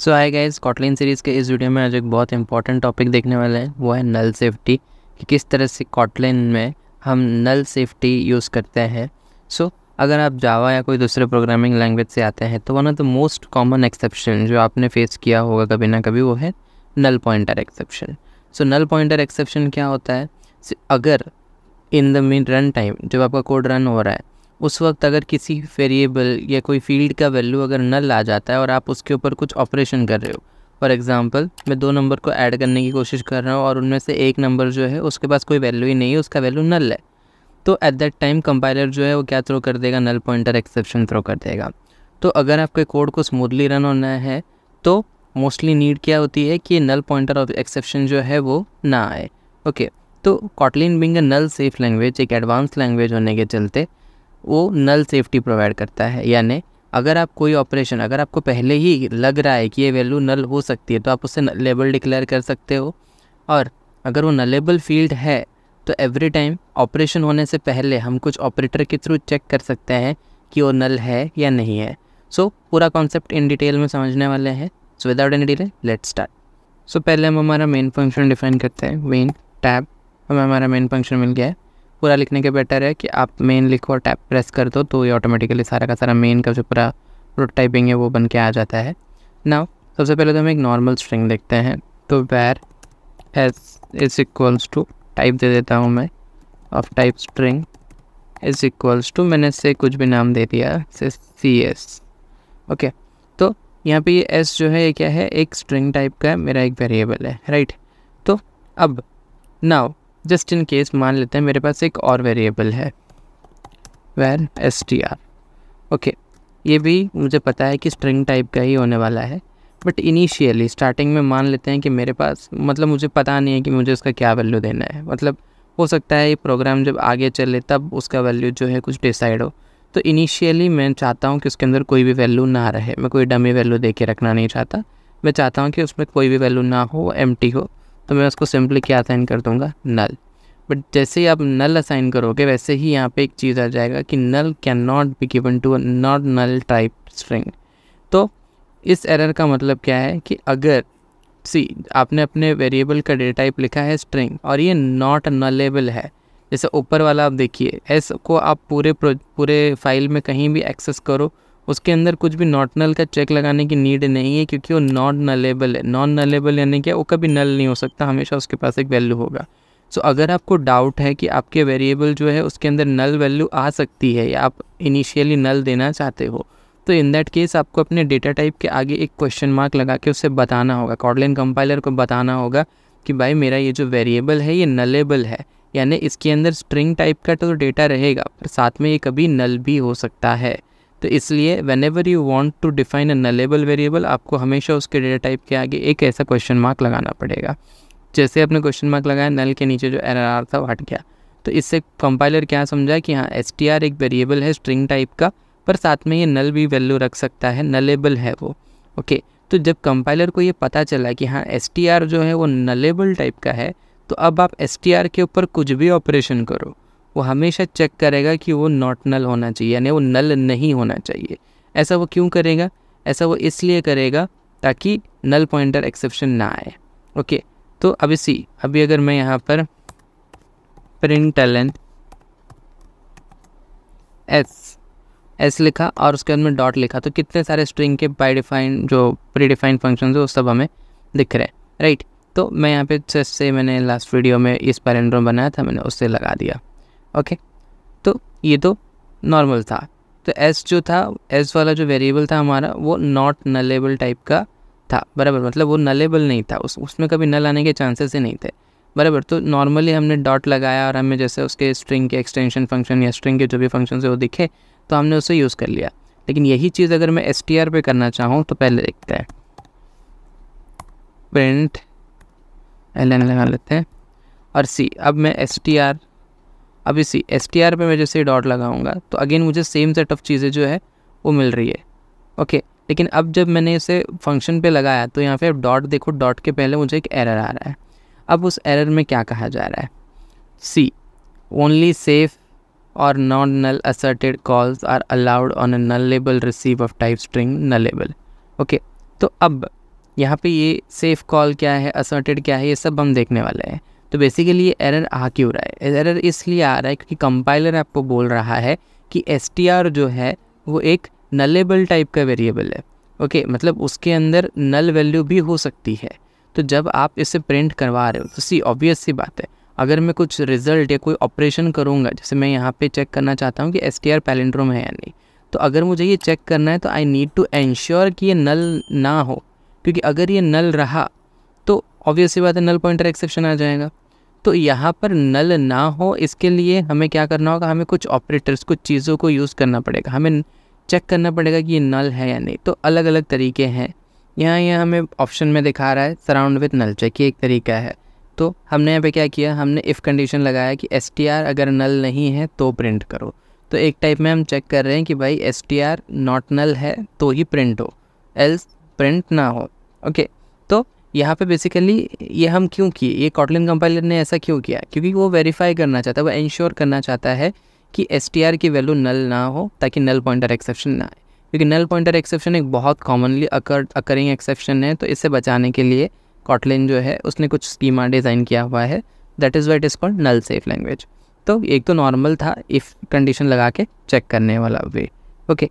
सो आए गए Scotland series के इस वीडियो में आज एक बहुत इंपॉर्टेंट टॉपिक देखने वाला है वो है नल सेफ्टी कि किस तरह से स्कॉटलैंड में हम नल सेफ्टी यूज़ करते हैं सो so, अगर आप जावा या कोई दूसरे प्रोग्रामिंग लैंग्वेज से आते हैं तो one of the most common exception जो आपने फेस किया होगा कभी ना कभी वो है null pointer exception so null pointer exception क्या होता है so, अगर in the mean run time जब आपका कोड रन हो रहा है उस वक्त अगर किसी वेरिएबल या कोई फील्ड का वैल्यू अगर नल आ जाता है और आप उसके ऊपर कुछ ऑपरेशन कर रहे हो फॉर एग्ज़ाम्पल मैं दो नंबर को ऐड करने की कोशिश कर रहा हूँ और उनमें से एक नंबर जो है उसके पास कोई वैल्यू ही नहीं है उसका वैल्यू नल है तो एट दैट टाइम कंपाइलर जो है वो क्या थ्रो कर देगा नल पॉइंटर एक्सेप्शन थ्रो कर देगा तो अगर आपके कोड को स्मूथली रन होना है तो मोस्टली नीड क्या होती है कि नल पॉइंटर और एक्सेप्शन जो है वो ना आए ओके okay, तो Kotlin being null safe language एक एडवांस लैंग्वेज होने के चलते वो नल सेफ्टी प्रोवाइड करता है यानी अगर आप कोई ऑपरेशन अगर आपको पहले ही लग रहा है कि ये वैल्यू नल हो सकती है तो आप उससे लेबल डिक्लेयर कर सकते हो और अगर वो नलेबल फील्ड है तो एवरी टाइम ऑपरेशन होने से पहले हम कुछ ऑपरेटर के थ्रू चेक कर सकते हैं कि वो नल है या नहीं है सो so, पूरा कॉन्सेप्ट इन डिटेल में समझने वाले हैं so without any delay let start so पहले हम हमारा मेन फंक्शन डिफाइन करते हैं वेन टैब हमें हमारा मेन फंक्शन मिल गया है पूरा लिखने के बेटर है कि आप मेन लिखो और टैप प्रेस कर दो तो ये ऑटोमेटिकली सारा का सारा मेन का जो पूरा टाइपिंग है वो बन के आ जाता है ना सबसे पहले तो हम एक नॉर्मल स्ट्रिंग देखते हैं तो var S is equals to type दे देता हूँ मैं of type string is equals to मैंने इससे कुछ भी नाम दे दिया से सी एस ओके तो यहाँ पे ये एस जो है ये क्या है एक स्ट्रिंग टाइप का मेरा एक वेरिएबल है राइट तो अब नाउ जस्ट इन केस मान लेते हैं मेरे पास एक और वेरिएबल है var S T R okay ये भी मुझे पता है कि स्ट्रिंग टाइप का ही होने वाला है बट इनिशियली स्टार्टिंग में मान लेते हैं कि मेरे पास मतलब मुझे पता नहीं है कि मुझे उसका क्या वैल्यू देना है मतलब हो सकता है ये प्रोग्राम जब आगे चले तब उसका वैल्यू जो है कुछ डिसाइड हो तो इनिशियली मैं चाहता हूँ कि उसके अंदर कोई भी वैल्यू ना रहे मैं कोई डमी वैल्यू दे के रखना नहीं चाहता मैं चाहता हूँ कि उसमें कोई भी वैल्यू ना हो एम हो तो मैं उसको सिंपली क्या असाइन कर दूँगा नल बट जैसे ही आप नल असाइन करोगे वैसे ही यहाँ पे एक चीज़ आ जाएगा कि null can not be given to not null type string तो इस एरर का मतलब क्या है कि अगर सी आपने अपने वेरिएबल का डेटा टाइप लिखा है स्ट्रिंग और ये नॉट नलेबल है जैसे ऊपर वाला आप देखिए एस को आप पूरे पूरे फाइल में कहीं भी एक्सेस करो उसके अंदर कुछ भी नॉट नल का चेक लगाने की नीड नहीं है क्योंकि वो नॉट नलेबल है नॉन नलेबल यानी क्या वो कभी नल नहीं हो सकता हमेशा उसके पास एक वैल्यू होगा सो so, अगर आपको डाउट है कि आपके वेरिएबल जो है उसके अंदर नल वैल्यू आ सकती है या आप इनिशियली नल देना चाहते हो तो इन दैट केस आपको अपने डेटा टाइप के आगे एक क्वेश्चन मार्क लगा के उसे बताना होगा कॉडलिन कंपाइलर को बताना होगा कि भाई मेरा ये जो वेरिएबल है ये नलेबल है यानी इसके अंदर स्ट्रिंग टाइप का तो डेटा रहेगा पर साथ में ये कभी नल भी हो सकता है तो इसलिए whenever you want to define a nullable variable आपको हमेशा उसके डेटा टाइप के आगे एक ऐसा क्वेश्चन मार्क लगाना पड़ेगा जैसे आपने क्वेश्चन मार्क लगाया नल के नीचे जो आर था वो हट गया तो इससे कंपाइलर क्या समझा कि हाँ एस एक वेरिएबल है स्ट्रिंग टाइप का पर साथ में ये नल भी वैल्यू रख सकता है नलेबल है वो ओके तो जब कंपाइलर को ये पता चला कि हाँ एस जो है वो नलेबल टाइप का है तो अब आप एस के ऊपर कुछ भी ऑपरेशन करो वो हमेशा चेक करेगा कि वो नॉट नल होना चाहिए यानी वो नल नहीं होना चाहिए ऐसा वो क्यों करेगा ऐसा वो इसलिए करेगा ताकि नल पॉइंटर एक्सेप्शन ना आए ओके तो अब इसी अभी अगर मैं यहाँ पर प्रिंट टैलेंट एस एस लिखा और उसके बाद में डॉट लिखा तो कितने सारे स्ट्रिंग के बाई डिफाइन जो प्री डिफाइन फंक्शन है वो सब हमें दिख रहे हैं राइट तो मैं यहाँ पे जैसे मैंने लास्ट वीडियो में इस पैरेंड्रोम बनाया था मैंने उससे लगा दिया ओके तो ये तो नॉर्मल था तो एस जो था एस वाला जो वेरिएबल था हमारा वो नॉट नलेबल टाइप का था बराबर मतलब वो नलेबल नहीं था उस उसमें कभी नल आने के चांसेस ही नहीं थे बराबर तो नॉर्मली हमने डॉट लगाया और हमें जैसे उसके स्ट्रिंग के एक्सटेंशन फंक्शन या स्ट्रिंग के जो भी फंक्शन से वो दिखे तो हमने उसे यूज़ कर लिया लेकिन यही चीज़ अगर मैं एस टी आर पे करना चाहूँ तो पहले देखते हैं प्रिंट एल एन लगा लेते हैं और सी अब मैं एस टी आर अब इसी एस टी आर पर मैं जैसे डॉट लगाऊंगा तो अगेन मुझे सेम सेट ऑफ चीज़ें जो है वो मिल रही है ओके लेकिन अब जब मैंने इसे फंक्शन पे लगाया तो यहाँ पे अब डॉट देखो डॉट के पहले मुझे एक एरर आ रहा है अब उस एरर में क्या कहा जा रहा है सी ओनली सेफ और non null asserted calls are allowed on a nullable receive of type string nullable okay तो अब यहाँ पे ये सेफ कॉल क्या है असर्टेड क्या है ये सब हम देखने वाले हैं तो बेसिकली ये एरर आ क्यों रहा है एरर इसलिए आ रहा है क्योंकि कंपाइलर आपको बोल रहा है कि एस जो है वो एक नलेबल टाइप का वेरिएबल है ओके मतलब उसके अंदर नल वैल्यू भी हो सकती है तो जब आप इसे प्रिंट करवा रहे हो तो सी ऑब्वियस सी बात है अगर मैं कुछ रिजल्ट या कोई ऑपरेशन करूँगा जैसे मैं यहाँ पे चेक करना चाहता हूँ कि एस टी आर पैलेंड्रोम है या नहीं तो अगर मुझे ये चेक करना है तो आई नीड टू एंश्योर कि ये नल ना हो क्योंकि अगर ये नल रहा तो ऑब्वियसली बात है नल पॉइंटर एक्सेप्शन आ जाएगा तो यहाँ पर नल ना हो इसके लिए हमें क्या करना होगा हमें कुछ ऑपरेटर्स कुछ चीज़ों को यूज़ करना पड़ेगा हमें चेक करना पड़ेगा कि ये नल है या नहीं तो अलग अलग तरीके हैं यहाँ यह हमें ऑप्शन में दिखा रहा है सराउंड विथ नल चेक ये एक तरीका है तो हमने यहाँ पे क्या किया हमने इफ़ कंडीशन लगाया कि एस अगर नल नहीं है तो प्रिंट करो तो एक टाइप में हम चेक कर रहे हैं कि भाई एस नॉट नल है तो ही प्रिंट हो एल्स प्रिंट ना हो ओके यहाँ पे बेसिकली ये हम क्यों किए ये कॉटलिन कंपाइलर ने ऐसा क्यों किया क्योंकि वो वेरीफाई करना चाहता है वो इंश्योर करना चाहता है कि एस की वैल्यू नल ना हो ताकि नल पॉइंटर एक्सेप्शन ना आए क्योंकि नल पॉइंटर एक्सेप्शन एक बहुत कॉमनली अकर अकरिंग एक्सेप्शन है तो इससे बचाने के लिए कॉटलिन जो है उसने कुछ स्कीमा डिज़ाइन किया हुआ है that is what is called null safe language तो एक तो नॉर्मल था इफ़ कंडीशन लगा के चेक करने वाला वे ओके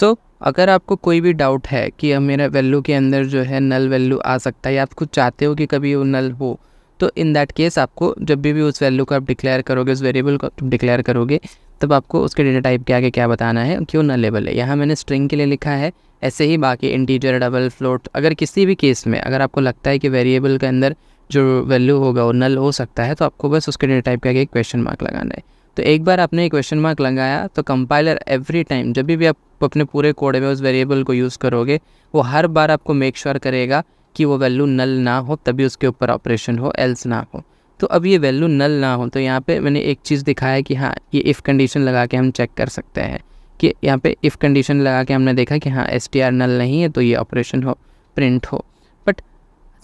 सो अगर आपको कोई भी डाउट है कि मेरा वैल्यू के अंदर जो है नल वैल्यू आ सकता है या आप कुछ चाहते हो कि कभी वो नल हो तो इन दैट केस आपको जब भी भी उस वैल्यू को आप डिक्लेयर करोगे उस वेरिएबल को आप डिक्लेयर करोगे तब आपको उसके डेटा टाइप के आगे क्या बताना है क्यों नलेबल है यहाँ मैंने स्ट्रिंग के लिए लिखा है ऐसे ही बाकी इंटीजर डबल फ्लोट अगर किसी भी केस में अगर आपको लगता है कि वेरिएबल के अंदर जो वैल्यू होगा वो नल हो सकता है तो आपको बस उसके डेटा टाइप के आगे क्वेश्चन मार्क लगाना है तो एक बार आपने एक क्वेश्चन मार्क लगाया तो कंपाइलर एवरी टाइम जब भी आप अपने पूरे कोड में उस वेरिएबल को यूज़ करोगे वो हर बार आपको मेक श्योर sure करेगा कि वो वैल्यू नल ना हो तभी उसके ऊपर ऑपरेशन हो एल्स ना हो तो अब ये वैल्यू नल ना हो तो यहाँ पे मैंने एक चीज़ दिखाया कि हाँ ये इफ़ कंडीशन लगा के हम चेक कर सकते हैं कि यहाँ पे इफ़ कंडीशन लगा के हमने देखा कि हाँ एस नल नहीं है तो ये ऑपरेशन हो प्रिंट हो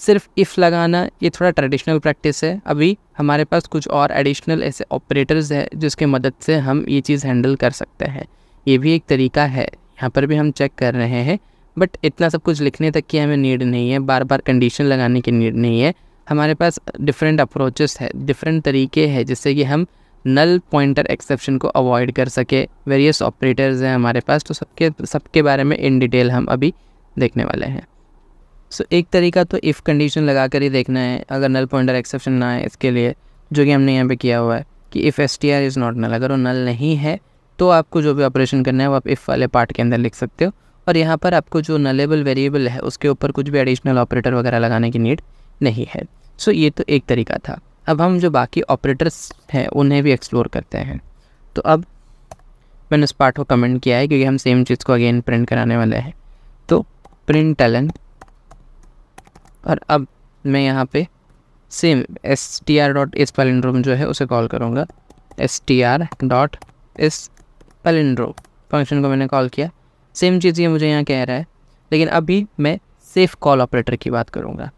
सिर्फ इफ़ लगाना ये थोड़ा ट्रेडिशनल प्रैक्टिस है अभी हमारे पास कुछ और एडिशनल ऐसे ऑपरेटर्स है जिसके मदद से हम ये चीज़ हैंडल कर सकते हैं ये भी एक तरीका है यहाँ पर भी हम चेक कर रहे हैं बट इतना सब कुछ लिखने तक की हमें नीड नहीं है बार बार कंडीशन लगाने की नीड नहीं है हमारे पास डिफरेंट अप्रोचेस है डिफरेंट तरीके हैं जिससे कि हम नल पॉइंटर एक्सेप्शन को अवॉइड कर सके वेरियस ऑपरेटर्स हैं हमारे पास तो सबके सबके बारे में इन डिटेल हम अभी देखने वाले हैं सो so, एक तरीका तो इफ़ कंडीशन लगा कर ही देखना है अगर नल पॉइंटर एक्सेप्शन ना है इसके लिए जो कि हमने यहाँ पे किया हुआ है कि if S T R is not null अगर वो नल नहीं है तो आपको जो भी ऑपरेशन करना है वो आप इफ़ वाले पार्ट के अंदर लिख सकते हो और यहाँ पर आपको जो नलेबल वेरिएबल है उसके ऊपर कुछ भी एडिशनल ऑपरेटर वगैरह लगाने की नीड नहीं है सो so, ये तो एक तरीका था अब हम जो बाकी ऑपरेटर्स हैं उन्हें भी एक्सप्लोर करते हैं तो अब मैंने उस पार्ट को कमेंट किया है क्योंकि हम सेम चीज़ को अगेन प्रिंट कराने वाले हैं तो प्रिंट टैलेंट और अब मैं यहाँ पे same S T R dot is palindrome जो है उसे कॉल करूँगा S T R dot is palindrome function को मैंने कॉल किया सेम चीज़ ये मुझे यहाँ कह रहा है लेकिन अभी मैं सेफ़ कॉल ऑपरेटर की बात करूँगा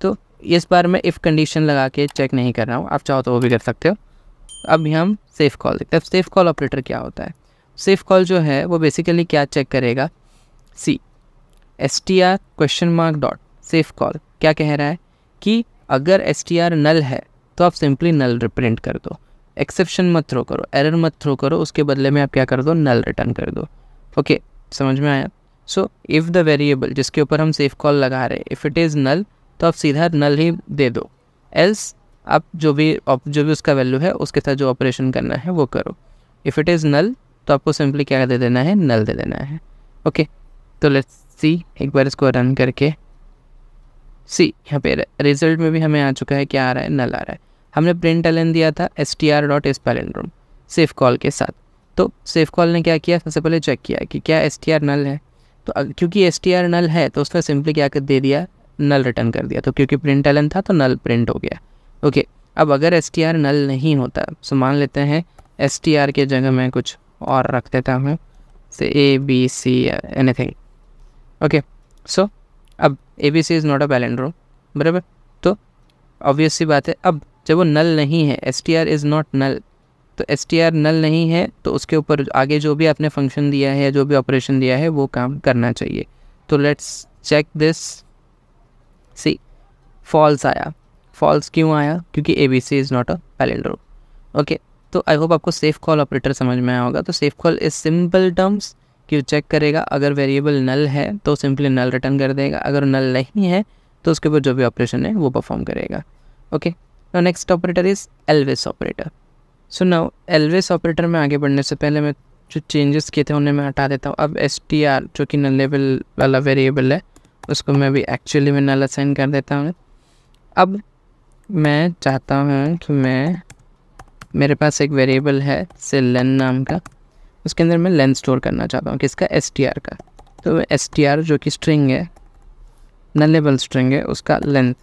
तो इस बार मैं इफ़ कंडीशन लगा के चेक नहीं कर रहा हूँ आप चाहो तो वो भी कर सकते हो अब हम सेफ़ कॉल देखते हैं सेफ़ कॉल ऑपरेटर क्या होता है सेफ़ कॉल जो है वो बेसिकली क्या चेक करेगा see S T R question mark dot safe call क्या कह रहा है कि अगर एस नल है तो आप सिंपली नल रिप्रिंट कर दो एक्सेप्शन मत थ्रो करो एरर मत थ्रो करो उसके बदले में आप क्या कर दो नल रिटर्न कर दो ओके okay, समझ में आया सो इफ़ द वेरिएबल जिसके ऊपर हम सेफ कॉल लगा रहे हैं इफ़ इट इज़ नल तो आप सीधा नल ही दे दो एल्स आप जो भी जो भी उसका वैल्यू है उसके साथ जो ऑपरेशन करना है वो करो इफ़ इट इज़ नल तो आपको सिंपली क्या दे देना है नल दे देना है ओके okay, तो लेट्स सी एक बार इसको रन करके सी यहाँ पे रिजल्ट में भी हमें आ चुका है क्या आ रहा है नल आ रहा है हमने प्रिंट एल दिया था S T R dot S room safe call के साथ तो सेफ कॉल ने क्या किया सबसे पहले चेक किया कि क्या एस टी आर नल है तो क्योंकि एस टी आर नल है तो उसने सिंपली क्या कर दे दिया नल रिटर्न कर दिया तो क्योंकि प्रिंट एल था तो नल प्रिंट हो गया ओके अब अगर एस टी आर नल नहीं होता सो मान लेते हैं एस टी आर के जगह में कुछ और रख देता हूँ से A B C any okay so अब A B C is not a palindrome बराबर तो ऑब्वियस सी बात है अब जब वो नल नहीं है S T R is not null तो एस टी आर नल नहीं है तो उसके ऊपर आगे जो भी आपने फंक्शन दिया है या जो भी ऑपरेशन दिया है वो काम करना चाहिए तो let's check this see false आया फॉल्स क्यों आया क्योंकि A B C is not a palindrome okay तो आई होप आपको सेफ कॉल ऑपरेटर समझ में आया होगा तो safe call is simple terms कि वो चेक करेगा अगर वेरिएबल नल है तो सिंपली नल रिटर्न कर देगा अगर नल नहीं है तो उसके ऊपर जो भी ऑपरेशन है वो परफॉर्म करेगा okay next operator is Elvis operator so now Elvis operator में आगे बढ़ने से पहले मैं जो चेंजेस किए थे उन्हें मैं हटा देता हूँ अब एस टी आर जो कि नल लेवल वाला वेरिएबल है उसको मैं अभी एक्चुअली में नल असाइन कर देता हूँ अब मैं चाहता हूँ कि मैं मेरे पास एक वेरिएबल है से लन नाम का उसके अंदर मैं लेंथ स्टोर करना चाहता हूँ किसका एस टी आर का तो एस टी आर जो कि स्ट्रिंग है नलेबल स्ट्रिंग है उसका लेंथ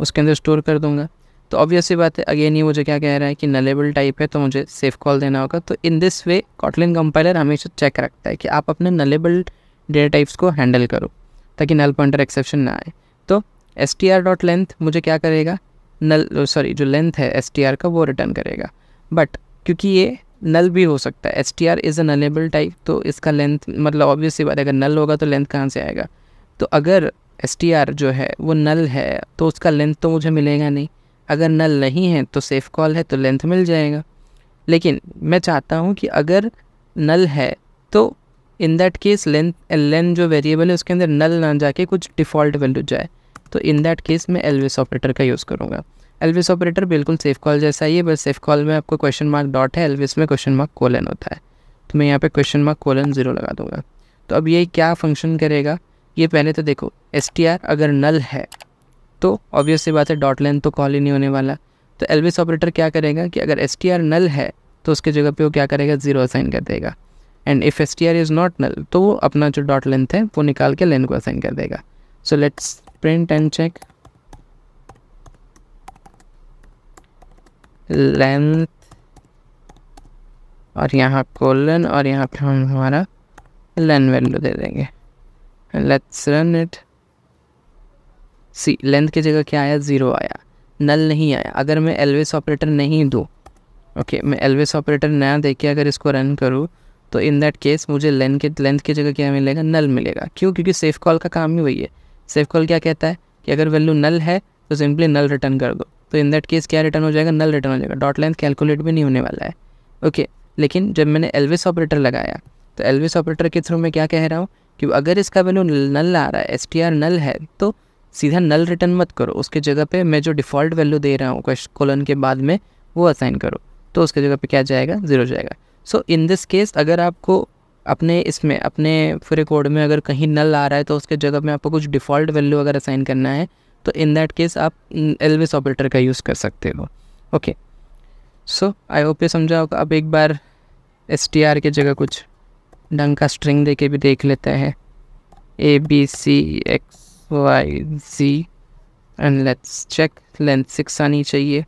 उसके अंदर स्टोर कर दूँगा तो ऑब्वियस सी बात है अगेन ये मुझे क्या कह रहा है कि नलेबल टाइप है तो मुझे सेफ कॉल देना होगा तो in this way Kotlin compiler हमेशा चेक रखता है कि आप अपने नलेबल डेटा टाइप्स को हैंडल करो ताकि नल पॉइंटर एक्सेप्शन ना आए तो S T R dot length मुझे क्या करेगा नल सॉरी जो लेंथ है एस टी आर का वो रिटर्न करेगा बट क्योंकि ये नल भी हो सकता है S T R is a nullable type तो इसका लेंथ मतलब ऑब्वियस सी बात है अगर नल होगा तो लेंथ कहाँ से आएगा तो अगर एस टी आर जो है वो नल है तो उसका लेंथ तो मुझे मिलेगा नहीं अगर नल नहीं है तो सेफ़ कॉल है तो लेंथ मिल जाएगा लेकिन मैं चाहता हूँ कि अगर नल है तो in that case length length जो वेरिएबल है उसके अंदर नल ना जाके कुछ डिफ़ॉल्ट वैल्यू जाए तो इन दैट केस मैं एलवेस ऑपरेटर का यूज़ करूँगा एलविस ऑपरेटर बिल्कुल सेफ कॉल जैसा ही है बस सेफ कॉल में आपको क्वेश्चन मार्क डॉट है एलविस में क्वेश्चन मार्क कोलन होता है तो मैं यहाँ पे क्वेश्चन मार्क कोलन ज़ीरो लगा दूंगा तो अब ये क्या फंक्शन करेगा ये पहले तो देखो एस अगर नल है तो ऑब्वियस सी बात है डॉट लेंथ तो कॉल ही नहीं होने वाला तो एलविस ऑपरेटर क्या करेगा कि अगर एस नल है तो उसके जगह पर वो क्या करेगा ज़ीरो असाइन कर देगा and if S T R is not null तो वो अपना जो डॉट लेंथ है वो निकाल के लेंथ को असाइन कर देगा so let's print and check length और यहाँ कोलन और यहाँ पे हम हमारा लेन वैल्यू दे देंगे let's run it see length की जगह क्या आया ज़ीरो आया नल नहीं आया अगर मैं एलवेस ऑपरेटर नहीं दूँ ओके okay, मैं एलवेस ऑपरेटर नया दे के अगर इसको रन करूँ तो इन दैट केस मुझे लेंथ के लेंथ की जगह क्या मिलेगा नल मिलेगा क्यों क्योंकि सेफ कॉल का काम ही वही है सेफ कॉल क्या कहता है कि अगर वैल्यू नल है तो सिंपली नल रिटर्न कर दो तो इन दैट केस क्या रिटर्न हो जाएगा नल रिटर्न हो जाएगा डॉट लेंथ कैलकुलेट भी नहीं होने वाला है ओके लेकिन जब मैंने एलविस ऑपरेटर लगाया तो एलविस ऑपरेटर के थ्रू मैं क्या कह रहा हूँ कि अगर इसका वैल्यू नल आ रहा है एस नल है तो सीधा नल रिटर्न मत करो उसके जगह पे मैं जो डिफ़ॉल्ट वैल्यू दे रहा हूँ कोलन के बाद में वो असाइन करो तो उसके जगह पे क्या जाएगा ज़ीरो जाएगा सो इन दिस केस अगर आपको अपने इसमें अपने पूरे कोड में अगर कहीं नल आ रहा है तो उसके जगह में आपको कुछ डिफ़ॉल्ट वैल्यू अगर असाइन करना है तो इन दैट केस आप एलविस ऑपरेटर का यूज़ कर सकते हो ओके सो आई होप ये समझा होगा अब एक बार एस टी आर की जगह कुछ ढंग का स्ट्रिंग दे के भी देख लेते हैं A B C X Y G and let's check length six आनी चाहिए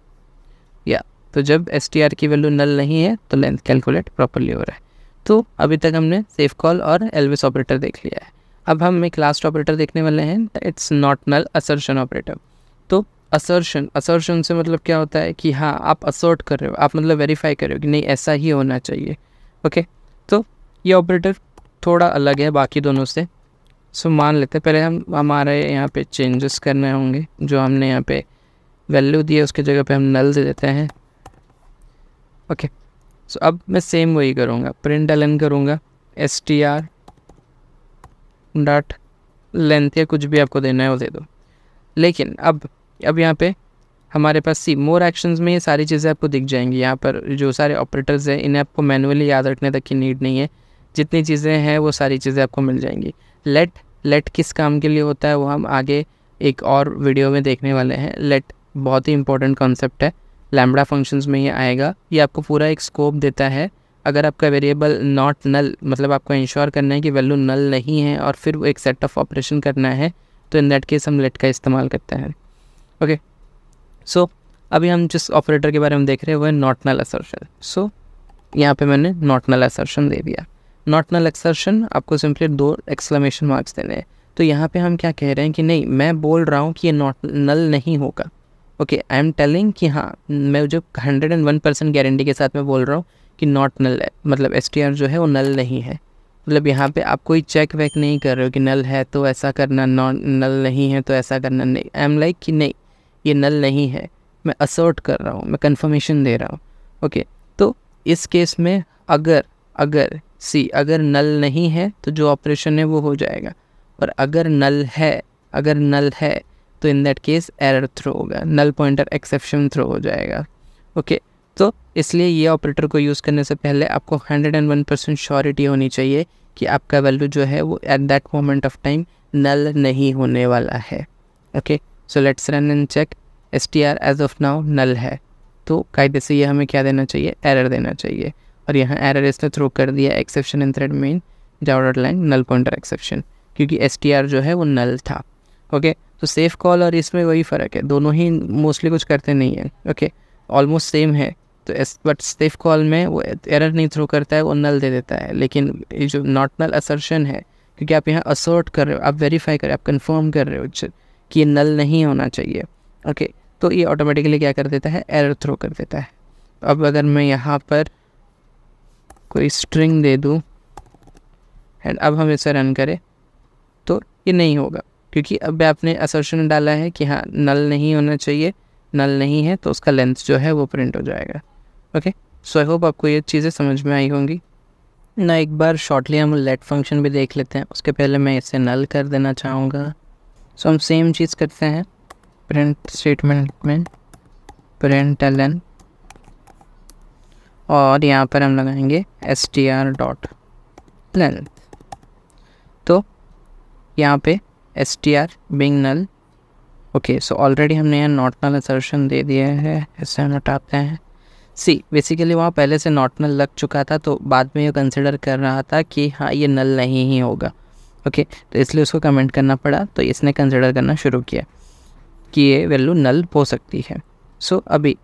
या तो जब एस टी आर की वैल्यू नल नहीं है तो लेंथ कैलकुलेट प्रॉपरली हो रहा है तो अभी तक हमने सेफ कॉल और एलविस ऑपरेटर देख लिया है अब हम एक लास्ट ऑपरेटर देखने वाले हैं it's not null assertion operator तो असर्शन असर्शन से मतलब क्या होता है कि हाँ आप असर्ट कर रहे हो आप मतलब वेरीफाई कर रहे हो कि नहीं ऐसा ही होना चाहिए ओके तो ये ऑपरेटर थोड़ा अलग है बाकी दोनों से सो मान लेते हैं पहले हम हमारे यहाँ पे चेंजेस करने होंगे जो हमने यहाँ पे वैल्यू दी है जगह पे हम नल दे देते हैं ओके okay. सो so, अब मैं सेम वही करूँगा प्रिंट एल एन करूँगा S T R dot length या कुछ भी आपको देना है वो दे दो लेकिन अब अब यहाँ पे हमारे पास सी मोर एक्शंस में ये सारी चीज़ें आपको दिख जाएंगी यहाँ पर जो सारे ऑपरेटर्स हैं इन्हें आपको मैनुअली याद रखने तक की नीड नहीं है जितनी चीज़ें हैं वो सारी चीज़ें आपको मिल जाएंगी लेट लेट किस काम के लिए होता है वो हम आगे एक और वीडियो में देखने वाले हैं लेट बहुत ही इंपॉर्टेंट कॉन्सेप्ट है लैमडा फंक्शंस में ये आएगा ये आपको पूरा एक स्कोप देता है अगर आपका वेरिएबल नॉट नल मतलब आपको इंश्योर करना है कि वैल्यू नल नहीं है और फिर वो एक सेट ऑफ ऑपरेशन करना है तो इन दैट केस हम लेट का इस्तेमाल करते हैं ओके सो अभी हम जिस ऑपरेटर के बारे में देख रहे हैं वो है नॉट नल असर्शन सो यहाँ पे मैंने नॉट नल असर्शन दे दिया नॉट नल एक्सर्शन आपको सिंपली दो एक्सक्लेमेशन मार्क्स देने हैं तो यहाँ पे हम क्या कह रहे हैं कि नहीं मैं बोल रहा हूँ कि ये नॉट नल नहीं होगा ओके आई एम टेलिंग कि हाँ मैं जो hundred and one percent guarantee के साथ मैं बोल रहा हूँ कि नॉट नल मतलब एस जो है वो नल नहीं है मतलब यहाँ पे आप कोई चेक वेक नहीं कर रहे हो कि नल है तो ऐसा करना नॉन नल नहीं है तो ऐसा करना नहीं आई एम लाइक कि नहीं ये नल नहीं है मैं असर्ट कर रहा हूँ मैं कन्फर्मेशन दे रहा हूँ ओके okay, तो इस केस में अगर अगर सी अगर नल नहीं है तो जो ऑपरेशन है वो हो जाएगा और अगर नल है अगर नल है तो in that case error throw होगा नल पॉइंटर एक्सेप्शन थ्रो हो जाएगा ओके okay, तो इसलिए ये ऑपरेटर को यूज़ करने से पहले आपको 101 परसेंट श्योरिटी होनी चाहिए कि आपका वैल्यू जो है वो at that moment of time null नहीं होने वाला है okay so let's run and check S T R as of now null है तो कायदे से ये हमें क्या देना चाहिए एरर देना चाहिए और यहाँ एरर इसने थ्रो कर दिया exception in thread main doubt line null pointer exception क्योंकि एस टी आर जो है वो नल था ओके okay? तो सेफ कॉल और इसमें वही फ़र्क है दोनों ही मोस्टली कुछ करते नहीं हैं ओके okay? ऑलमोस्ट सेम है तो एस बट सेफ कॉल में वो एरर नहीं थ्रो करता है वो नल दे देता है लेकिन ये जो नॉट नल असर्शन है क्योंकि आप यहाँ असर्ट कर रहे हो आप वेरीफाई कर रहे हो आप कन्फर्म कर रहे हो कि ये नल नहीं होना चाहिए ओके तो ये ऑटोमेटिकली क्या कर देता है एरर थ्रो कर देता है अब अगर मैं यहाँ पर कोई स्ट्रिंग दे दूँ एंड अब हम इसे रन करें तो ये नहीं होगा क्योंकि अब आपने असर्शन डाला है कि हाँ नल नहीं होना चाहिए नल नहीं है तो उसका लेंथ जो है वो प्रिंट हो जाएगा ओके सो आई होप आपको ये चीज़ें समझ में आई होंगी ना एक बार शॉर्टली हम लेट फंक्शन भी देख लेते हैं उसके पहले मैं इसे नल कर देना चाहूँगा सो हम सेम चीज़ करते हैं प्रिंट स्टेटमेंट में प्रिंट एल एन और यहाँ पर हम लगाएंगे S T R dot length तो यहाँ पे S T R being null okay so already हमने यहाँ नॉटनल असर्शन दे दिया है इससे हम हटाते हैं सी बेसिकली वहाँ पहले से नॉट नल लग चुका था तो बाद में ये कंसिडर कर रहा था कि हाँ ये नल नहीं ही होगा ओके तो इसलिए उसको कमेंट करना पड़ा तो इसने कंसिडर करना शुरू किया कि ये वैल्यू नल हो सकती है सो so, अभी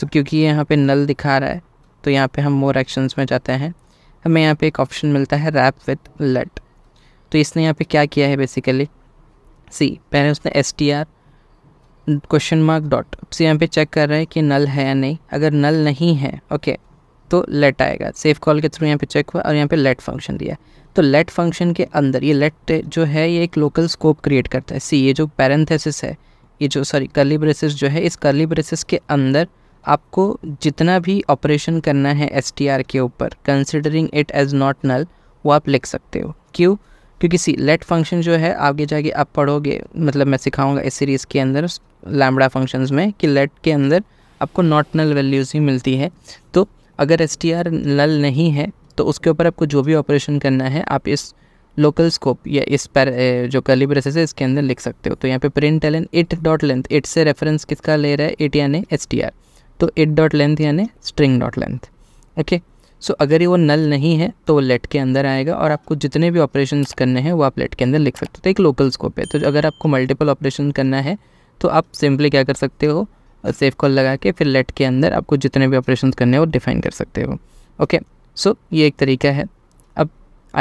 तो क्योंकि ये यहाँ पर नल दिखा रहा है तो यहाँ पर हम मोर एक्शंस में जाते हैं हमें यहाँ पर एक ऑप्शन मिलता है रैप विथ लेट तो इसने यहाँ पर क्या किया है बेसिकली सी पहले उसने S T R question mark dot से यहाँ पे चेक कर रहे हैं कि नल है या नहीं अगर नल नहीं है ओके तो लेट आएगा सेफ कॉल के थ्रू यहाँ पे चेक हुआ और यहाँ पे लेट फंक्शन दिया तो लेट फंक्शन के अंदर ये लेट जो है ये एक लोकल स्कोप क्रिएट करता है सी ये जो पैरेंथेसिस है ये जो सॉरी कर्ली ब्रेसिस जो है इस कर्ली ब्रेसिस के अंदर आपको जितना भी ऑपरेशन करना है एस के ऊपर considering it as not null वो आप लिख सकते हो क्यों क्योंकि सी लेट फंक्शन जो है आगे जाके आप पढ़ोगे मतलब मैं सिखाऊंगा इस सीरीज़ के अंदर लैमडा फंक्शंस में कि लेट के अंदर आपको नॉट नल वैल्यूज़ ही मिलती है तो अगर एस टी आर नल नहीं है तो उसके ऊपर आपको जो भी ऑपरेशन करना है आप इस लोकल स्कोप या इस पर जो कली ब्रेसेस है इसके अंदर लिख सकते हो तो यहाँ पे print L N it dot length it से रेफरेंस किसका ले रहा है एट यानी एस टी आर तो एट डॉट लेंथ यानी string dot length okay so अगर ये वो नल नहीं है तो वो लेट के अंदर आएगा और आपको जितने भी ऑपरेशन करने हैं वो आप लेट के अंदर लिख सकते हो तो एक लोकल स्कोप है तो अगर आपको मल्टीपल ऑपरेशन करना है तो आप सिंपली क्या कर सकते हो सेफ कॉल लगा के फिर लेट के अंदर आपको जितने भी ऑपरेशन करने हो डिफाइन कर सकते हो ओके सो ये एक तरीका है अब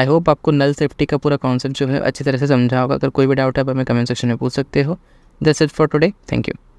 आई होप आपको नल सेफ्टी का पूरा कॉन्सेप्ट जो है अच्छी तरह से समझा होगा अगर कोई भी डाउट है आप हमें कमेंट सेक्शन में पूछ सकते हो this is for today thank you